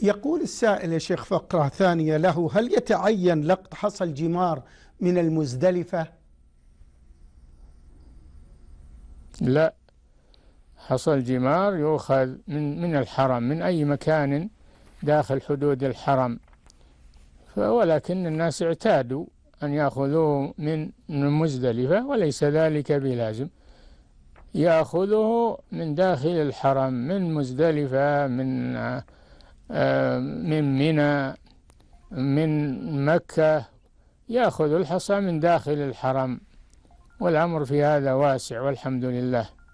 يقول السائل يا شيخ فقرة ثانية له هل يتعين لقط حصى الجمار من المزدلفة لا حصى الجمار يؤخذ من من الحرم من أي مكان داخل حدود الحرم ولكن الناس اعتادوا أن يأخذوه من المزدلفة مزدلفة وليس ذلك بلازم يأخذه من داخل الحرم من مزدلفة من آه، من منى من مكة يأخذ الحصى من داخل الحرم والأمر في هذا واسع والحمد لله